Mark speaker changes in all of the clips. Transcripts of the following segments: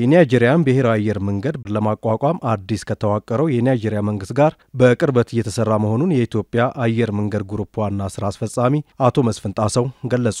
Speaker 1: የናይጄሪያን ብሔራዊ አየር መንገድ ለማቋቋም አዲስ ከተዋቀረው የናይጄሪያ መንግስት ጋር በቅርበት እየተሰራ መሆኑን የኢትዮጵያ አየር መንገድ ግሩፕ ዋና ስራ አስፈጻሚ አቶ መስፍን ጣሰው ገለጹ።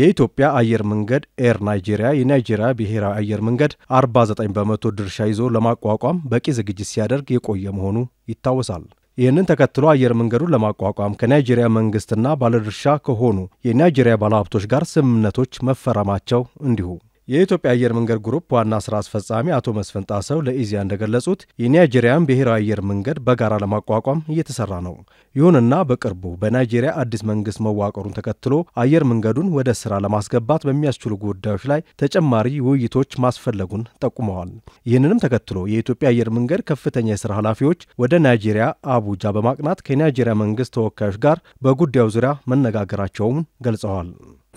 Speaker 1: የኢትዮጵያ አየር መንገድ ኤር ናይጄሪያ የናይጄሪያ ብሔራዊ አየር መንገድ 49 በመቶ ድርሻ ይዞ ለማቋቋም በቂ ዝግጅት ሲያደርግ የቆየ መሆኑ ይታወሳል። ይህንን ተከትሎ አየር መንገዱን ለማቋቋም ከናይጄሪያ መንግስትና ባለድርሻ ከሆኑ የናይጄሪያ ባለሀብቶች ጋር ስምምነቶች መፈረማቸው እንዲሁ የኢትዮጵያ አየር መንገድ ግሩፕ ዋና ስራ አስፈጻሚ አቶ መስፍን ጣሰው ለኢዜአ እንደገለጹት የናይጄሪያን ብሔራዊ አየር መንገድ በጋራ ለማቋቋም እየተሰራ ነው። ይሁንና በቅርቡ በናይጄሪያ አዲስ መንግስት መዋቀሩን ተከትሎ አየር መንገዱን ወደ ስራ ለማስገባት በሚያስችሉ ጉዳዮች ላይ ተጨማሪ ውይይቶች ማስፈለጉን ጠቁመዋል። ይህንንም ተከትሎ የኢትዮጵያ አየር መንገድ ከፍተኛ የስራ ኃላፊዎች ወደ ናይጄሪያ አቡጃ በማቅናት ከናይጄሪያ መንግስት ተወካዮች ጋር በጉዳዩ ዙሪያ መነጋገራቸውን ገልጸዋል።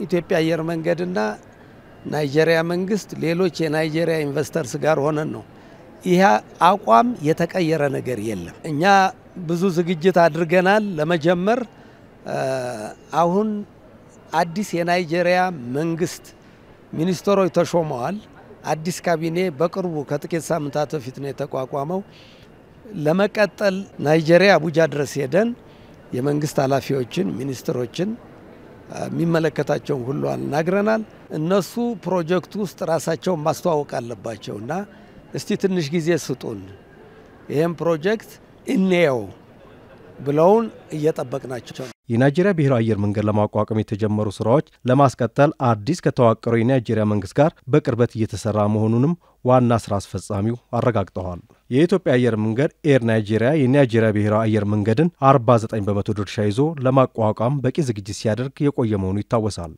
Speaker 2: ኢትዮጵያ አየር መንገድና ናይጄሪያ መንግስት ሌሎች የናይጄሪያ ኢንቨስተርስ ጋር ሆነን ነው። ይህ አቋም የተቀየረ ነገር የለም። እኛ ብዙ ዝግጅት አድርገናል ለመጀመር። አሁን አዲስ የናይጄሪያ መንግስት ሚኒስትሮች ተሾመዋል። አዲስ ካቢኔ በቅርቡ ከጥቂት ሳምንታት በፊት ነው የተቋቋመው። ለመቀጠል ናይጄሪያ አቡጃ ድረስ ሄደን የመንግስት ኃላፊዎችን ሚኒስትሮችን የሚመለከታቸውን ሁሉ አናግረናል። እነሱ ፕሮጀክቱ ውስጥ ራሳቸውን ማስተዋወቅ አለባቸው እና እስቲ ትንሽ ጊዜ ስጡን፣ ይህም ፕሮጀክት እንየው ብለውን እየጠበቅናቸው
Speaker 1: የናይጄሪያ ብሔራዊ አየር መንገድ ለማቋቋም የተጀመሩ ስራዎች ለማስቀጠል አዲስ ከተዋቀረው የናይጄሪያ መንግስት ጋር በቅርበት እየተሰራ መሆኑንም ዋና ስራ አስፈጻሚው አረጋግጠዋል። የኢትዮጵያ አየር መንገድ ኤር ናይጄሪያ የናይጄሪያ ብሔራዊ አየር መንገድን 49 በመቶ ድርሻ ይዞ ለማቋቋም በቂ ዝግጅት ሲያደርግ የቆየ መሆኑ ይታወሳል።